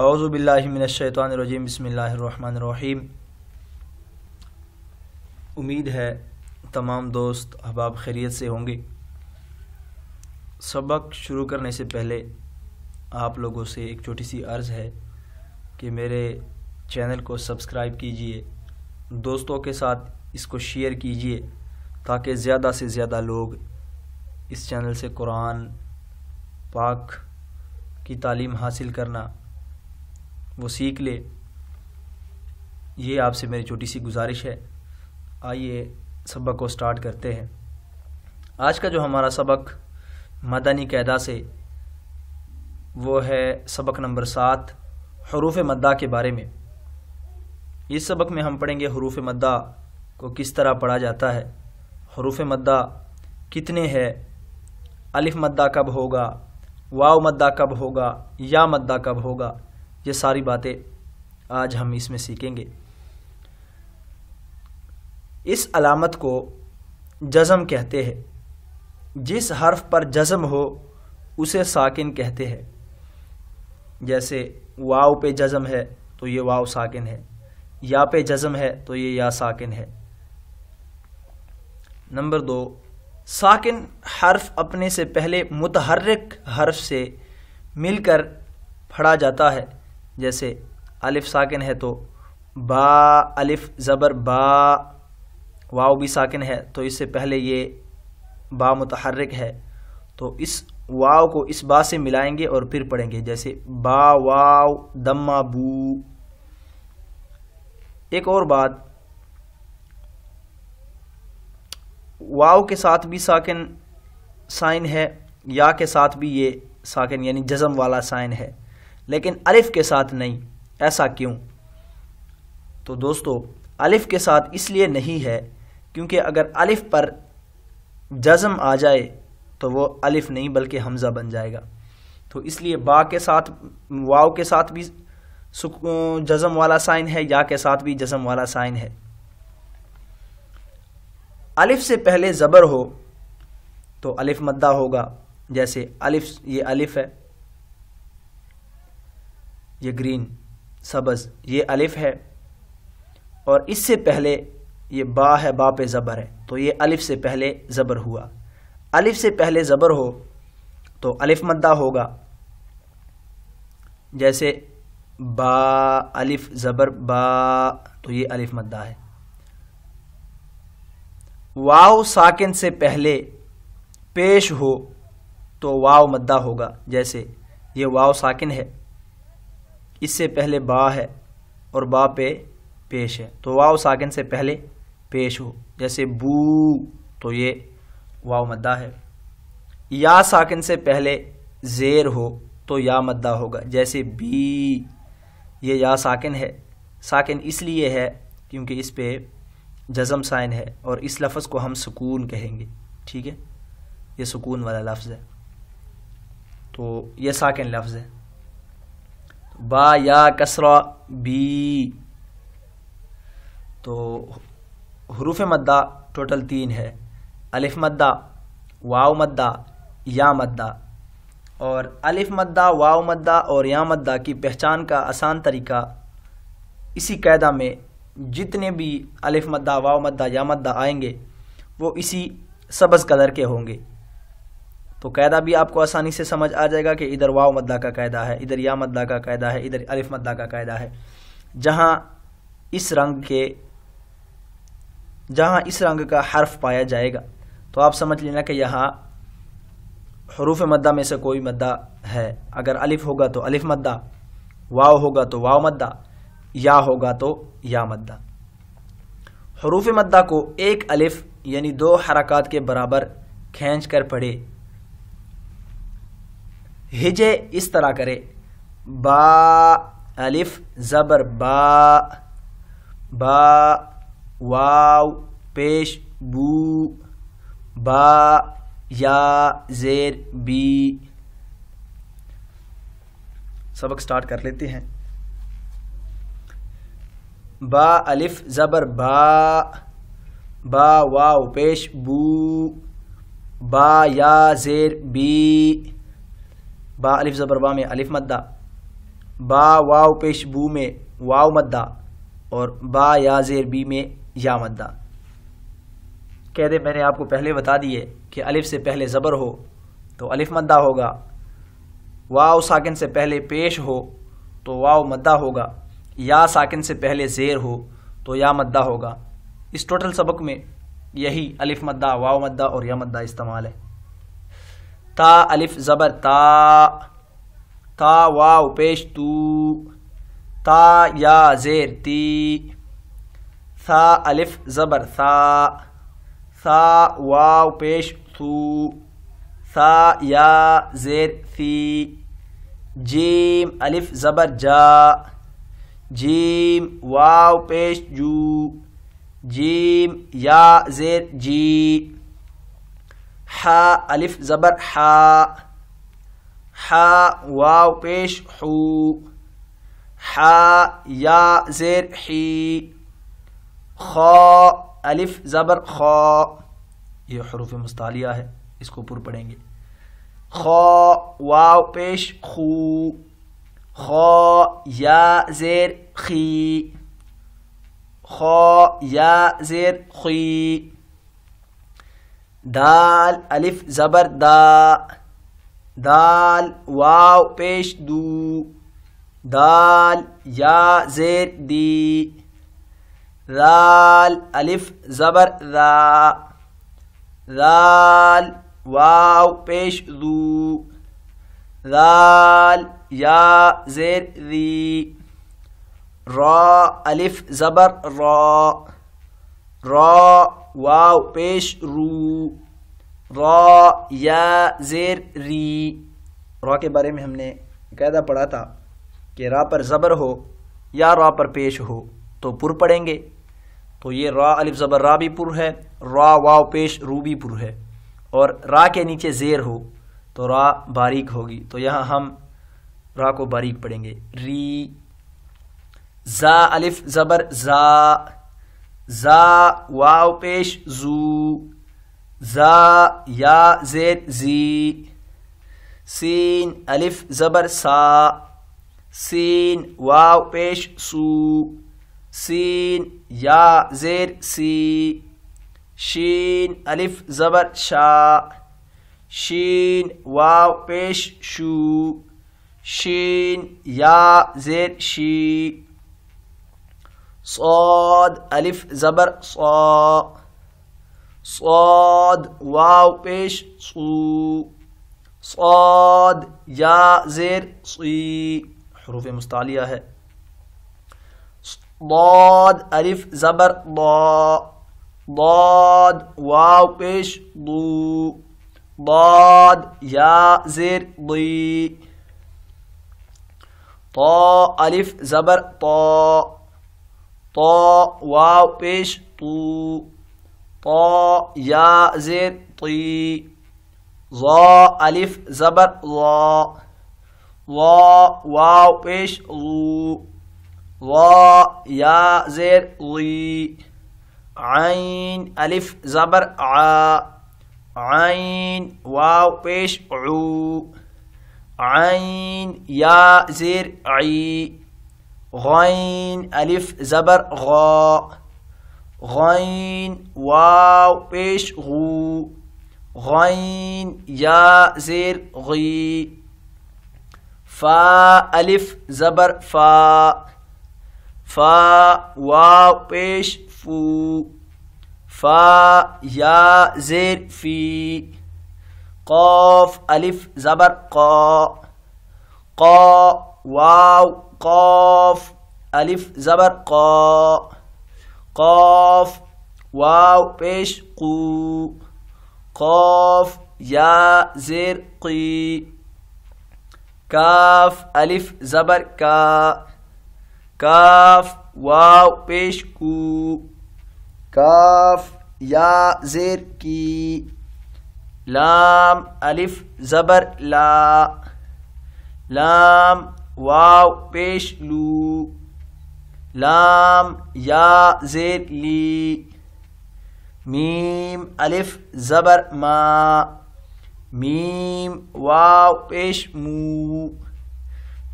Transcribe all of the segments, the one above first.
الرحمن الرحيم उम्मीद है तमाम दोस्त अहबाब खैरियत से होंगे सबक शुरू करने से पहले आप लोगों से एक छोटी सी अर्ज़ है कि मेरे चैनल को सब्सक्राइब कीजिए दोस्तों के साथ इसको शेयर कीजिए ताकि ज़्यादा से ज़्यादा लोग इस चैनल से कुरान पाक की तालीम हासिल करना वो सीख ले ये आपसे मेरी छोटी सी गुजारिश है आइए सबक को स्टार्ट करते हैं आज का जो हमारा सबक मदनी कैदा से वो है सबक नंबर सात हरूफ मद्दा के बारे में इस सबक में हम पढ़ेंगे हरूफ मद्दा को किस तरह पढ़ा जाता है हरूफ मद्दा कितने हैं अलिफ मद्दा कब होगा वाव मद्दा कब होगा या मद्दा कब होगा ये सारी बातें आज हम इसमें सीखेंगे इस अलामत को जज़म कहते हैं जिस हर्फ पर जज़म हो उसे साकिन कहते हैं जैसे वाव पे जज़म है तो ये वाव साकिन है या पे जज़म है तो ये या साकिन है नंबर दो साकिन हर्फ अपने से पहले मुतहरक हर्फ से मिलकर पढ़ा जाता है जैसे अलिफ़ साकिन है तो बा अलिफ़ ज़बर बा वाव भी साकिन है तो इससे पहले ये बा मतहरक है तो इस वाव को इस बा से मिलाएंगे और फिर पढ़ेंगे जैसे बा वाव दम्मा बू एक और बात वाव के साथ भी साकिन साइन है या के साथ भी ये साकिन यानी जज़म वाला साइन है लेकिन अलिफ के साथ नहीं ऐसा क्यों तो दोस्तों अलिफ के साथ इसलिए नहीं है क्योंकि अगर अलिफ पर जज़म आ जाए तो वो अलिफ नहीं बल्कि हमज़ा बन जाएगा तो इसलिए बा के साथ वाव के साथ भी जज़म वाला साइन है या के साथ भी जज़म वाला साइन है अलिफ से पहले ज़बर हो तो अलिफ मद्दा होगा जैसे अलिफ ये अलिफ है ये ग्रीन सबज ये अलिफ है और इससे पहले ये बा है बा पे ज़बर है तो ये अलिफ से पहले ज़बर हुआ अलिफ से पहले ज़बर हो तो अलिफ मद्दा होगा जैसे बा अलिफ ज़बर बा तो ये अलिफ मद्दा है वाव साकिन से पहले पेश हो तो वाव मद्दा होगा जैसे ये वाव साकिन है इससे पहले बा है और बा पे पेश है तो वाव साकिन से पहले पेश हो जैसे बू तो ये वाव मद्दा है या साकिन से पहले जेर हो तो या मद्दा होगा जैसे बी ये या साकिन है साकिन इसलिए है क्योंकि इस पर जज़म साइन है और इस लफ्ज़ को हम सुकून कहेंगे ठीक है ये सुकून वाला लफ्ज़ है तो ये साकिन लफ्ज़ है बा या कसरा बी तो हरूफ मद्दा टोटल तीन है अलिफ मद्दा वाव मद्दा या मद्दा और अलिफ मद्दा वाव मद्दा और या मद्दा की पहचान का आसान तरीका इसी कायदा में जितने भी अलिफ मद्दा वाव मद्दा या मद्दा आएंगे वो इसी सबज़ कलर के होंगे तो कायदा भी आपको आसानी से समझ आ जाएगा कि इधर वाव मद्दा का कायदा है इधर या मद्दा का कायदा है इधर अलिफ मद्दा का कायदा है जहाँ इस रंग के जहाँ इस रंग का हर्फ पाया जाएगा तो आप समझ लेना कि यहाँ हरूफ मद्दा में से कोई मद्दा है अगर अलिफ होगा तो अलिफ मद्दा वाव होगा तो वाव मद्दा या होगा तो या मद्दा हरूफ मद्दा को एक अलिफ यानी दो हरकत के बराबर खींच कर पढ़े हिजे इस तरह करे बा अलिफ ज़बर बा बा वाव पेश बू बा या जेर बी सबक स्टार्ट कर लेते हैं बा अलिफ ज़बर बा बा वाव पेश बू बा या जेर बी बा अलिफ ज़बरबा में अलिफ मद्दा बा वाव पेश बू में वाव मद्दा और बा या जेर बी में या मद्दा कह दे मैंने आपको पहले बता दिए कि अलिफ से पहले ज़बर हो तो अलिफ मद्दा होगा वाव साकिन से पहले पेश हो तो वाव मद्दा होगा या साकिन से पहले जेर हो तो या मद्दा होगा इस टोटल सबक में यही अलिफ मद्दा वाव मद्दा और या मद्दा इस्तेमाल है ता अलिफ ज़बर ता ता वाव पेश तू ता या जेर ती सा अलिफ ज़बर था था वाव पेश तू था या जेर सी जीम अलिफ ज़बर जा जीम वाव पेश जू जीम या जेर जी हा अलिफ ज़बर हा हा वाव पेश हु हा या ज़ेर ही खा अलिफ ज़बर ये हरूफ मुस्तालिया है इसको पुर पढ़ेंगे खो वाव पेश खू खो या ज़ेर खी खो या ज़ेर खी دال ألف زبر دا دال واو بيش دو دال يا زير دي دال ألف زبر دا دال واو بيش دو دال يا زير ذي را ألف زبر را را वाव पेश रू रा या जेर री रॉ के बारे में हमने कायदा पढ़ा था कि रा पर ज़बर हो या रा पर पेश हो तो पुर पढ़ेंगे तो ये रा अलिफ ज़बर रा भी पुर है रा वाव पेश रू भी पुर है और रा के नीचे जेर हो तो रा बारीक होगी तो यहाँ हम रा को बारीक पढ़ेंगे री ज़ा अलिफ ज़बर ज़ा زا واو پیش زو زا یا زید زی سين ألف زبر سا سين واو بيش سو سين يا زير سي شين ألف زبر شا شين واو بيش شو شين يا زير شي सौद अलिफ ज़बर सौ सौद वाव पेश सू सौद या जेर सी हरूफ मुस्तालिया है दौद अलिफ ज़बर दौद वाव पेश दू ضاد يا زير ضي طا ألف زبر طا तो वाव पेश तू तो या जेर ती वा अलिफ जबर वा वा वाव पेश रू वा या जेर ली आइन अलिफ जबर आ आइन वाव पेश ऊ आइन या जेर आई غين ألف زبر غاء غين واو إيش غو غين يا زير غي فا ألف زبر فا فا واو إيش فو فا يا زير في قاف ألف زبر قا قا واو قاف ألف زبر قا قاف واو بيش قو قاف يا زير قي كاف ألف زبر كا كاف واو بيش كو كاف يا زير كي لام ألف زبر لا لام واو بيش لو لام يا زير لي ميم ألف زبر ما ميم واو بيش مو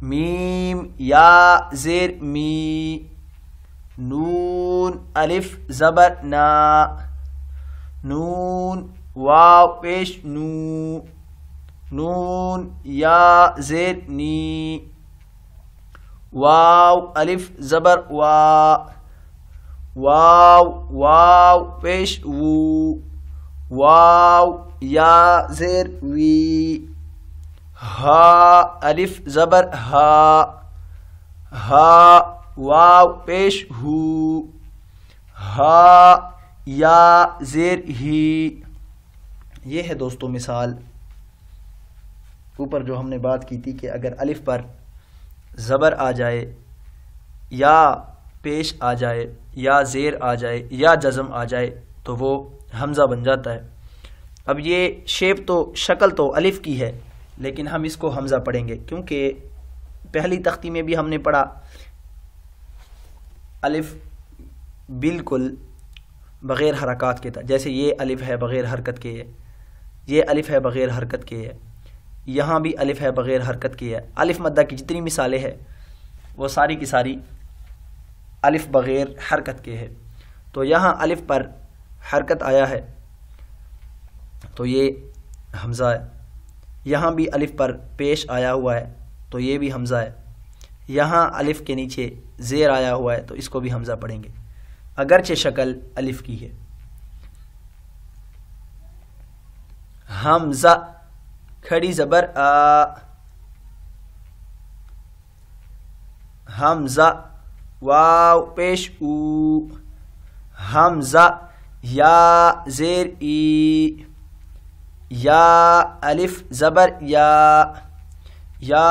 ميم يا زير مي نون ألف زبر نا نون واو بيش نو نون يا زير ني वाव अलिफ ज़बर वा वाव वाव पेश वू वाव या जेर वी हा अलिफ ज़बर हा हा वाव पेश हु हा या जेर ही ये है दोस्तों मिसाल ऊपर जो हमने बात की थी कि अगर अलिफ पर ज़बर आ जाए या पेश आ जाए या ज़ेर आ जाए या जज़म आ जाए तो वो हमज़ा बन जाता है अब ये शेप तो शक्ल तो अलिफ़ की है लेकिन हम इसको हमज़ा पढ़ेंगे क्योंकि पहली तख्ती में भी हमने पढ़ा अलिफ़ बिल्कुल बग़ैर हरकत के था जैसे ये अलिफ़ है बग़ैर हरकत के है ये अलिफ़ है बग़ैर हरकत के है यहाँ भी अलिफ है बग़ैर हरकत की है अलिफ मद्दा की जितनी मिसालें हैं वो सारी की सारी अलिफ बग़ैर हरकत के है तो यहाँ अलिफ पर हरकत आया है तो ये हमज़ा है यहाँ भी अलिफ पर पेश आया हुआ है तो ये भी हमज़ा है यहाँ अलिफ के नीचे ज़ेर आया हुआ है तो इसको भी हमज़ा पढ़ेंगे अगरचे शक्ल अलिफ की है हमज़ा खड़ी ज़बर आ हमज़ा वाव पेश ऊ हमज़ा या जेर ई या अलिफ ज़बर या या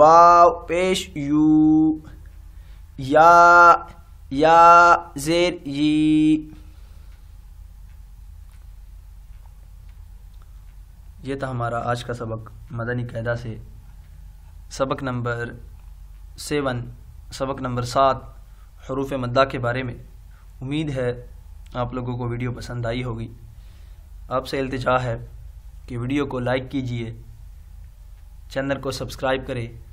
वाव पेश यू या या जेर ई ये था हमारा आज का सबक मदनी कैदा से सबक नंबर सेवन सबक नंबर सात हरूफ मद्दा के बारे में उम्मीद है आप लोगों को वीडियो पसंद आई होगी आपसे अल्तजा है कि वीडियो को लाइक कीजिए चैनल को सब्सक्राइब करें